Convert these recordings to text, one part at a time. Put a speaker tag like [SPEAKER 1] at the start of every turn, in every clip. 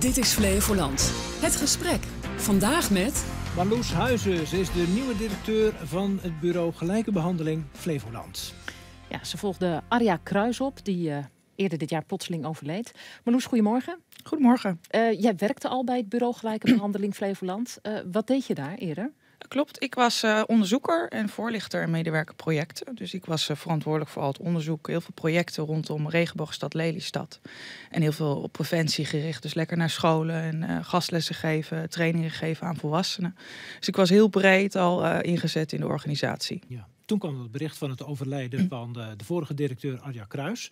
[SPEAKER 1] Dit is Flevoland. Het gesprek. Vandaag
[SPEAKER 2] met... Marloes Huizen. Ze is de nieuwe directeur van het bureau Gelijke Behandeling Flevoland. Ja, ze
[SPEAKER 1] volgde Aria Kruis op, die eh, eerder dit jaar plotseling overleed. Marloes, goedemorgen. Goedemorgen. Eh, jij werkte al bij het bureau Gelijke Behandeling Flevoland. Eh, wat deed je daar eerder?
[SPEAKER 3] Klopt, ik was eh, onderzoeker en voorlichter en medewerker projecten. Dus ik was eh, verantwoordelijk voor al het onderzoek. Heel veel projecten rondom regenboogstad Lelystad. En heel veel op preventie gericht. Dus lekker naar scholen en eh, gastlessen geven, trainingen geven aan volwassenen. Dus ik was heel breed al ingezet in de organisatie. Ja
[SPEAKER 2] toen kwam het bericht van het overlijden mm. van de, eh, de vorige directeur Arja Kruis.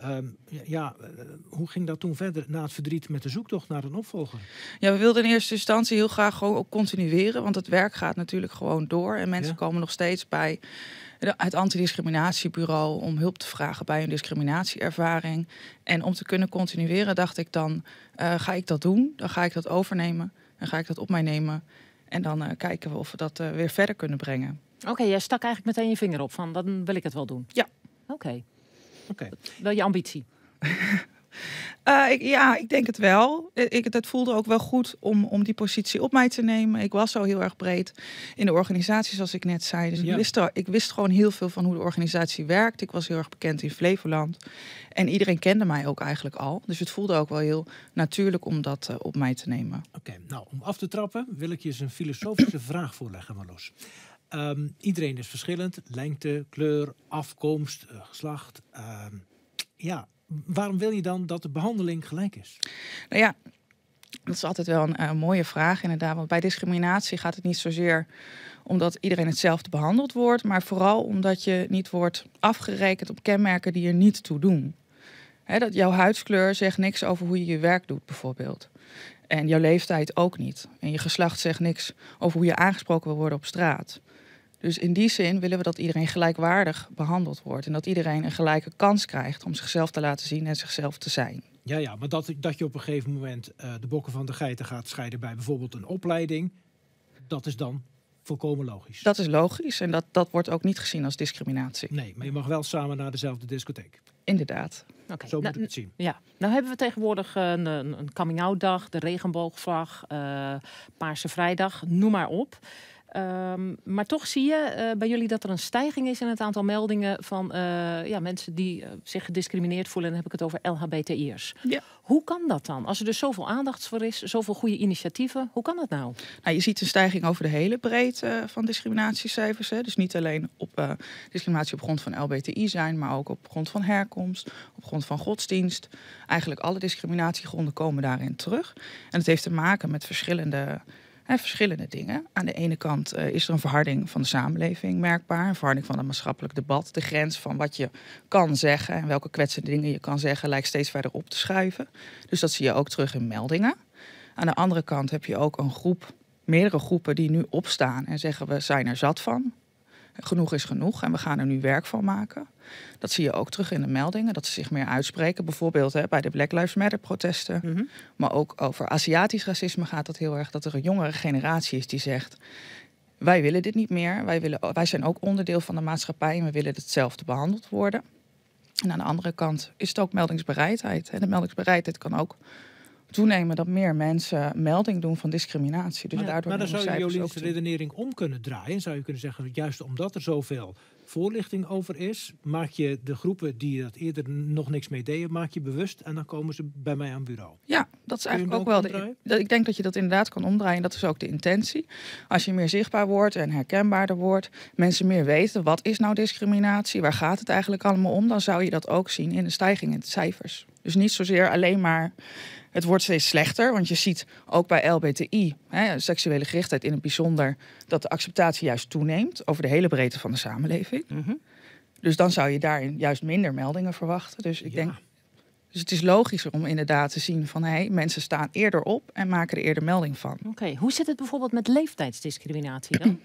[SPEAKER 2] Ehm, ja, eh, hoe ging dat toen verder na het verdriet met de zoektocht naar een opvolger? Ja, we wilden in eerste instantie heel graag gewoon ook continueren, want het werk gaat
[SPEAKER 3] natuurlijk gewoon door en mensen komen nog steeds bij het antidiscriminatiebureau om hulp te vragen bij een discriminatieervaring. En om te kunnen continueren dacht ik dan, eh, ga ik dat doen? Dan ga ik dat overnemen en ga ik dat op mij nemen. En dan kijken we of we
[SPEAKER 1] dat weer verder kunnen brengen. Oké, jij stak eigenlijk meteen je vinger op van dan wil ik het wel doen. Ja. Oké. Wel je ambitie. Eh, ik, ja, ik denk het
[SPEAKER 3] wel. Ik, het voelde ook wel goed om, om die positie op mij te nemen. Ik was al heel erg breed in de organisatie, zoals ik net zei. Dus ik, wist ik wist gewoon heel veel van hoe de organisatie werkt. Ik was heel erg bekend in Flevoland. En iedereen kende mij ook eigenlijk al. Dus het voelde ook wel heel natuurlijk om dat eh, op mij te nemen. Oké,
[SPEAKER 2] nou om af te trappen wil ik je eens een filosofische vraag voorleggen, maar los. Ehm, iedereen is verschillend. Lengte, kleur, afkomst, eh, geslacht. Ehm, ja, waarom wil je dan dat de behandeling gelijk is?
[SPEAKER 3] Nou ja, dat is altijd wel een eh, mooie vraag inderdaad. Want bij discriminatie gaat het niet zozeer omdat iedereen hetzelfde behandeld wordt, maar vooral omdat je niet wordt afgerekend op kenmerken die er niet toe doen. dat jouw huidskleur zegt niks over hoe je je werk doet, bijvoorbeeld. En jouw leeftijd ook niet. En je geslacht zegt niks over hoe je aangesproken wil worden op straat. Dus in die zin willen we dat iedereen gelijkwaardig behandeld wordt. En dat iedereen een gelijke kans krijgt om zichzelf te laten zien en zichzelf te zijn.
[SPEAKER 2] Ja, ja maar dat, dat je op een gegeven moment eh, de bokken van de geiten gaat scheiden bij bijvoorbeeld een opleiding, dat is dan volkomen logisch. Dat is
[SPEAKER 3] logisch en dat, dat wordt ook niet gezien als discriminatie. Nee,
[SPEAKER 2] maar je mag wel samen naar
[SPEAKER 3] dezelfde discotheek. Inderdaad. Zo moet nou, ik het zien.
[SPEAKER 1] Ja. Nou hebben we tegenwoordig eh, een, een coming-out dag, de regenboogvlag, eh, Paarse Vrijdag, noem maar op. Ehm, maar toch zie je eh, bij jullie dat er een stijging is in het aantal meldingen van eh, ja, mensen die eh, zich gediscrimineerd voelen. Dan heb ik het over LHBTI'ers. Ja. Hoe kan dat dan? Als er dus zoveel aandacht voor is, zoveel goede initiatieven, hoe kan dat nou? nou je ziet een stijging over de hele
[SPEAKER 3] breedte van discriminatiecijfers. Hè? Dus niet alleen op discriminatie op grond van LBTI zijn, maar ook op grond van herkomst, op grond van godsdienst. Eigenlijk alle discriminatiegronden komen daarin terug. En het heeft te maken met verschillende verschillende dingen. Aan de ene kant eh, is er een verharding van de samenleving merkbaar, een verharding van het maatschappelijk debat. De grens van wat je kan zeggen en welke kwetsende dingen je kan zeggen lijkt steeds verder op te schuiven. Dus dat zie je ook terug in meldingen. Aan de andere kant heb je ook een groep, meerdere groepen die nu opstaan en zeggen we zijn er zat van genoeg is genoeg en we gaan er nu werk van maken. Dat zie je ook terug in de meldingen, dat ze zich meer uitspreken. Bijvoorbeeld hè, bij de Black Lives Matter protesten. Mhm. Maar ook over Aziatisch racisme gaat dat heel erg. Dat er een jongere generatie is die zegt... wij willen dit niet meer, wij, willen, wij zijn ook onderdeel van de maatschappij... en we willen hetzelfde behandeld worden. En aan de andere kant is het ook meldingsbereidheid. En De meldingsbereidheid kan ook toenemen dat meer mensen melding doen van discriminatie. Dus maar, daardoor dan zou je Jolien's
[SPEAKER 2] redenering om kunnen draaien. Zou je kunnen zeggen, juist omdat er zoveel voorlichting over is, maak je de groepen die dat eerder nog niks mee deden, maak je bewust en dan komen ze bij mij aan bureau.
[SPEAKER 3] Ja, dat is eigenlijk ook, wel de. ik denk dat je dat inderdaad kan omdraaien. Dat is ook de intentie. Als je meer zichtbaar wordt en herkenbaarder wordt, mensen meer weten wat is nou discriminatie, waar gaat het eigenlijk allemaal om, dan zou je dat ook zien in de stijging in de cijfers. Dus niet zozeer alleen maar het wordt steeds slechter, want je ziet ook bij LBTI, hè, seksuele gerichtheid in het bijzonder, dat de acceptatie juist toeneemt over de hele breedte van de samenleving. Mhm. Dus dan zou je daarin juist minder meldingen verwachten. Dus ik denk, dus het is logischer om inderdaad te zien van hé, hey, mensen staan eerder op en maken er eerder melding van. Oké, hoe zit het bijvoorbeeld met leeftijdsdiscriminatie dan?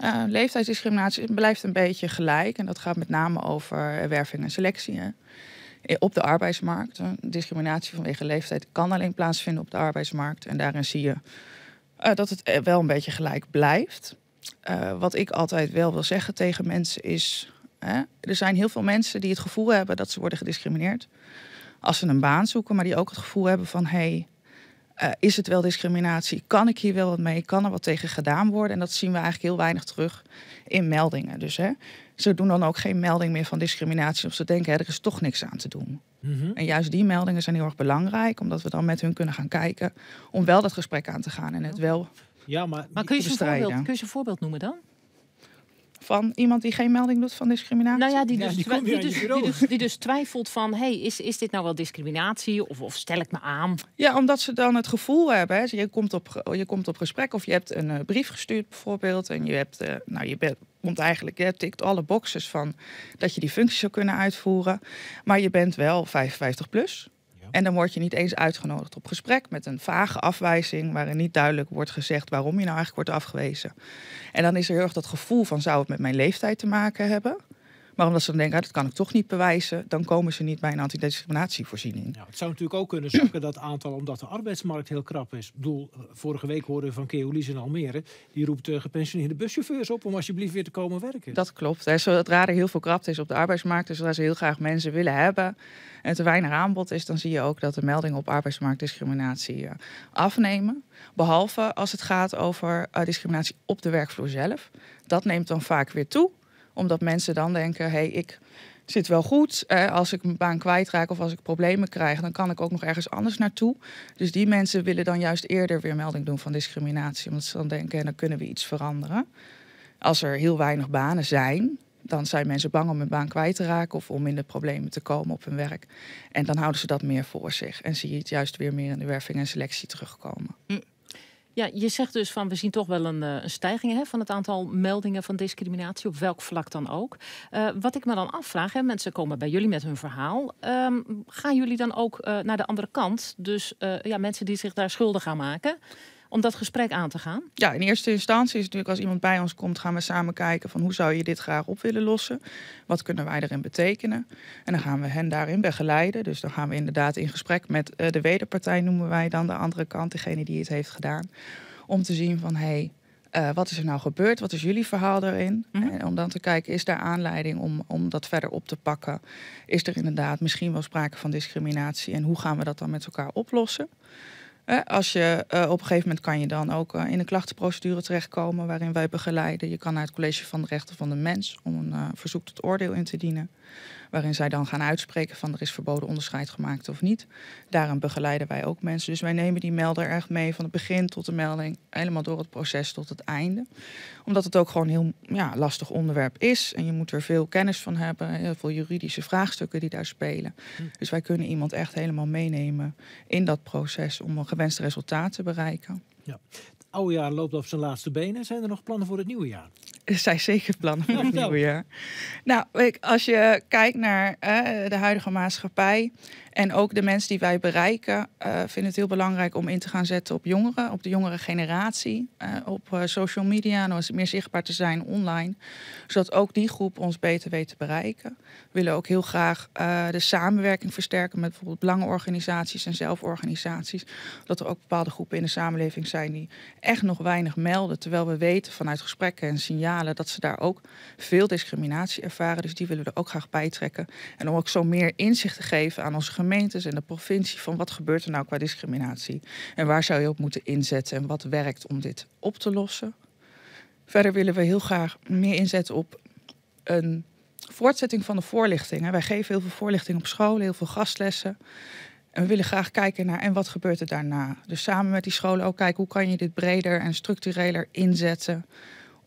[SPEAKER 3] Eh, leeftijdsdiscriminatie blijft een beetje gelijk en dat gaat met name over eh, werving en selectie. Hè op de arbeidsmarkt. Discriminatie vanwege leeftijd kan alleen plaatsvinden op de arbeidsmarkt. En daarin zie je eh, dat het eh, wel een beetje gelijk blijft. Eh, wat ik altijd wel wil zeggen tegen mensen is. Hè, er zijn heel veel mensen die het gevoel hebben dat ze worden gediscrimineerd. Als ze een baan zoeken, maar die ook het gevoel hebben van hé, hey, is het wel discriminatie? Kan ik hier wel wat mee? Kan er wat tegen gedaan worden? En dat zien we eigenlijk heel weinig terug in meldingen. Dus hè, ze doen dan ook geen melding meer van discriminatie. Of ze denken, er is toch niks aan te doen. Mhm. En juist die meldingen zijn heel erg belangrijk, omdat we dan met hun kunnen gaan kijken om wel dat gesprek aan te gaan en het wel.
[SPEAKER 2] Ja, maar, kun, je een voorbeeld, kun je ze een voorbeeld
[SPEAKER 3] noemen dan? van iemand die geen melding doet van discriminatie? Nou ja, die dus, ja, dus- die die dus,
[SPEAKER 1] die dus, twijfelt van... hé, hey, is, is dit nou wel discriminatie of, of stel ik me aan?
[SPEAKER 3] Ja, omdat ze dan het gevoel hebben... Hè, je, komt op, je komt op gesprek of je hebt een eh, brief gestuurd bijvoorbeeld... en je, hebt, eh, nou, je bent, want eigenlijk je tikt alle boxes van dat je die functie zou kunnen uitvoeren. Maar je bent wel 55 plus. En dan word je niet eens uitgenodigd op gesprek met een vage afwijzing waarin niet duidelijk wordt gezegd waarom je nou eigenlijk wordt afgewezen. En dan is er heel erg dat gevoel van zou het met mijn leeftijd te maken hebben? Maar omdat ze dan denken, ah, dat kan ik toch niet bewijzen, dan komen ze niet bij een antidiscriminatievoorziening. Ja,
[SPEAKER 2] het zou natuurlijk ook kunnen zakken dat aantal, omdat de arbeidsmarkt heel krap is. Ik bedoel, eh, vorige week hoorden we van Keolies in Almere, die roept uh, gepensioneerde buschauffeurs op om alsjeblieft weer te komen werken.
[SPEAKER 3] Dat klopt. Hè. Zodra er heel veel krapte is op de arbeidsmarkt, dus daar ze heel graag mensen willen hebben en te weinig aanbod is, dan zie je ook dat de meldingen op arbeidsmarktdiscriminatie uh, afnemen. Behalve als het gaat over discriminatie op de werkvloer zelf. Dat neemt dan vaak weer toe omdat mensen dan denken, hé, hey, ik zit wel goed. als ik mijn baan kwijtraak of als ik problemen krijg, dan kan ik ook nog ergens anders naartoe. Dus die mensen willen dan juist eerder weer melding doen van discriminatie. Omdat ze dan denken, dan kunnen we iets veranderen. Als er heel weinig banen zijn, dan zijn mensen bang om hun baan kwijt te raken of om in de problemen te komen op hun werk. En dan houden ze dat meer voor zich en zie je het juist weer meer in de werving en selectie terugkomen. Mm.
[SPEAKER 1] Ja, je zegt dus van we zien toch wel een, eh, een stijging hè, van het aantal meldingen van discriminatie, op welk vlak dan ook. Eh, wat ik me dan afvraag, hè, mensen komen bij jullie met hun verhaal. Ehm, gaan jullie dan ook eh, naar de andere kant? Dus ja, mensen die zich daar schuldig aan maken om dat gesprek aan te gaan? Ja, in eerste instantie is natuurlijk als
[SPEAKER 3] iemand bij ons komt, gaan we samen kijken van hoe zou je dit graag op willen lossen? Wat kunnen wij erin betekenen? En dan gaan we hen daarin begeleiden. Dus dan gaan we inderdaad in gesprek met eh, de wederpartij, noemen wij dan de andere kant, degene die het heeft gedaan. Om te zien van hé, hey, eh, wat is er nou gebeurd? Wat is jullie verhaal daarin? Mhm. En om dan te kijken, is daar aanleiding om, om dat verder op te pakken? Is er inderdaad misschien wel sprake van discriminatie? En hoe gaan we dat dan met elkaar oplossen? Als je, eh, op een gegeven moment kan je dan ook eh, in een klachtenprocedure terechtkomen waarin wij begeleiden. Je kan naar het college van de rechten van de mens om een uh, verzoek tot oordeel in te dienen waarin zij dan gaan uitspreken van er is verboden onderscheid gemaakt of niet. Daarin begeleiden wij ook mensen. Dus wij nemen die melder echt mee van het begin tot de melding, helemaal door het proces tot het einde. Omdat het ook gewoon heel ja, lastig onderwerp is en je moet er veel kennis van hebben, heel veel juridische vraagstukken die daar spelen. Hm. Dus wij kunnen iemand echt helemaal meenemen in dat proces om een gewenst resultaat te bereiken.
[SPEAKER 2] Ja. Het oude jaar loopt op zijn laatste benen. Zijn er nog plannen voor het nieuwe jaar?
[SPEAKER 3] zij zeker plannen voor het nou. nieuwe jaar. Nou, als je kijkt naar de huidige maatschappij en ook de mensen die wij bereiken, eh, vinden het heel belangrijk om in te gaan zetten op jongeren, op de jongere generatie, eh, op eh, social media, en meer zichtbaar te zijn online, zodat ook die groep ons beter weet te bereiken. We willen ook heel graag de samenwerking versterken met bijvoorbeeld belangenorganisaties en zelforganisaties, dat er ook bepaalde groepen in de samenleving zijn die echt nog weinig melden, terwijl we weten vanuit gesprekken en signalen dat ze daar ook veel discriminatie ervaren. Dus die willen we er ook graag bij trekken. En om ook zo meer inzicht te geven aan onze gemeentes en de provincie van wat gebeurt er nou qua discriminatie. En waar zou je op moeten inzetten en wat werkt om dit op te lossen. Verder willen we heel graag meer inzetten op een voortzetting van de voorlichting. Wij geven heel veel voorlichting op scholen, heel veel gastlessen. En we willen graag kijken naar en wat gebeurt er daarna. Dus samen met die scholen ook kijken hoe kan je dit breder en structureler inzetten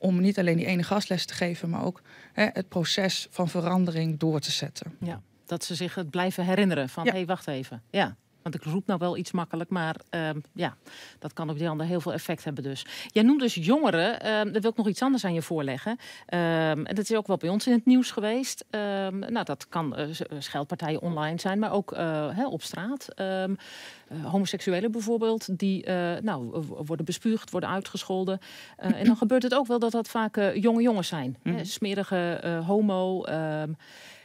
[SPEAKER 3] om niet alleen die ene gastles te geven, maar ook hè, het proces van verandering door te zetten.
[SPEAKER 1] Ja, dat ze zich het blijven herinneren van hé, hey, wacht even. Ja. Want ik roep nou wel iets makkelijk, maar ehm, ja, dat kan op die ander heel veel effect hebben dus. Jij noemt dus jongeren, uh, daar wil ik nog iets anders aan je voorleggen. Ehm, en dat is ook wel bij ons in het nieuws geweest. nou, dat kan eh, eh, scheldpartijen online zijn, maar ook eh, hè, op straat. homoseksuelen bijvoorbeeld, die nou, worden bespuugd, worden uitgescholden. en dan gebeurt het ook wel dat dat vaak jonge jongens zijn. hè, mhm. smerige homo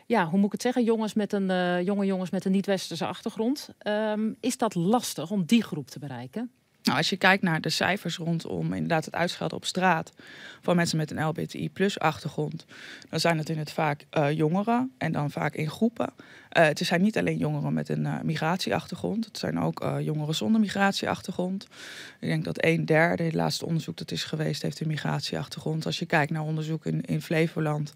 [SPEAKER 1] ja, hoe moet ik het zeggen, jongens met een, eh, jonge jongens met een niet-westerse achtergrond. Ehm, is dat lastig om die groep te bereiken? Nou, als je kijkt naar de cijfers rondom inderdaad het uitschelden op straat
[SPEAKER 3] van mensen met een LBTI plus achtergrond, dan zijn het in het vaak eh, jongeren en dan vaak in groepen. Uh, het zijn niet alleen jongeren met een eh, migratieachtergrond, het zijn ook jongeren zonder migratieachtergrond. Ik denk dat een derde, het laatste onderzoek dat is geweest, heeft een migratieachtergrond. Als je kijkt naar onderzoek in, in Flevoland,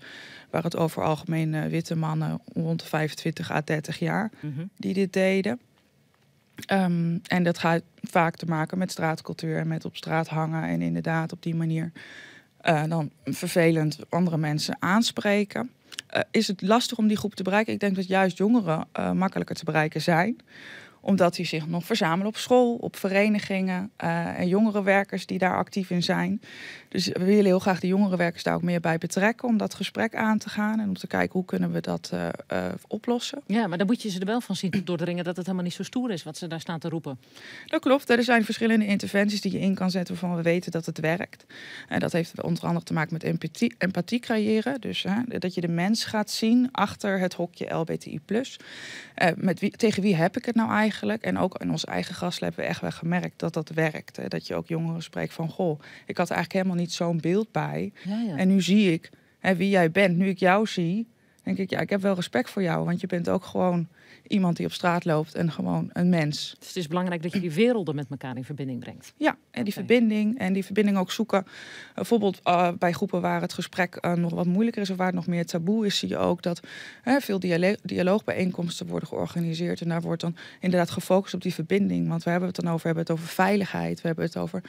[SPEAKER 3] waar het over algemeen witte mannen rond de 25 à 30 jaar mhm. die dit deden. Ehm, en dat gaat vaak te maken met straatcultuur en met op straat hangen en inderdaad op die manier eh, dan vervelend andere mensen aanspreken. Eh, is het lastig om die groep te bereiken? Ik denk dat juist jongeren eh, makkelijker te bereiken zijn omdat die zich nog verzamelen op school, op verenigingen uh, en jongerenwerkers die daar actief in zijn. Dus we willen heel graag de jongerenwerkers daar ook meer bij betrekken om dat gesprek aan te gaan en om te kijken hoe kunnen we dat uh,
[SPEAKER 1] oplossen. Ja, maar dan moet je ze er wel van zien doordringen dat het helemaal niet zo stoer is wat ze daar staan te roepen.
[SPEAKER 3] Dat klopt. Er zijn verschillende interventies die je in kan zetten waarvan we weten dat het werkt. En dat heeft onder andere te maken met empathie, creëren. Dus hè, dat je de mens gaat zien achter het hokje LBTI. Uh, met wie, tegen wie heb ik het nou eigenlijk? eigenlijk. En ook in ons eigen gasten hebben we echt wel gemerkt dat dat werkt. Dat je ook jongeren spreekt van, goh, ik had eigenlijk helemaal niet zo'n beeld bij. En nu zie ik hè, wie jij bent. Nu ik jou zie, denk ik, ja, ik heb wel respect voor jou. Want je bent ook gewoon iemand die op straat loopt en gewoon een mens. Dus het is belangrijk dat je die werelden met elkaar in verbinding brengt. Ja, en die verbinding en die verbinding ook zoeken. Bijvoorbeeld eh, bij groepen waar het gesprek eh, nog wat moeilijker is of waar het nog meer taboe is, zie je ook dat veel dialoogbijeenkomsten worden georganiseerd. En daar wordt dan inderdaad gefocust op die verbinding. Want we hebben het dan over, we hebben het over veiligheid, we hebben het over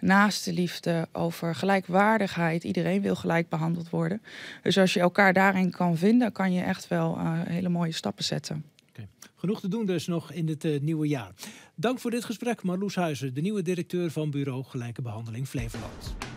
[SPEAKER 3] naaste liefde, over gelijkwaardigheid. Iedereen wil gelijk behandeld worden. Dus als je elkaar daarin kan vinden, kan je echt wel eh, hele mooie stappen zetten.
[SPEAKER 2] Genoeg te doen dus nog in het eh, nieuwe jaar. Dank voor dit gesprek, Marloes Huizen, de nieuwe directeur van bureau Gelijke Behandeling Flevoland.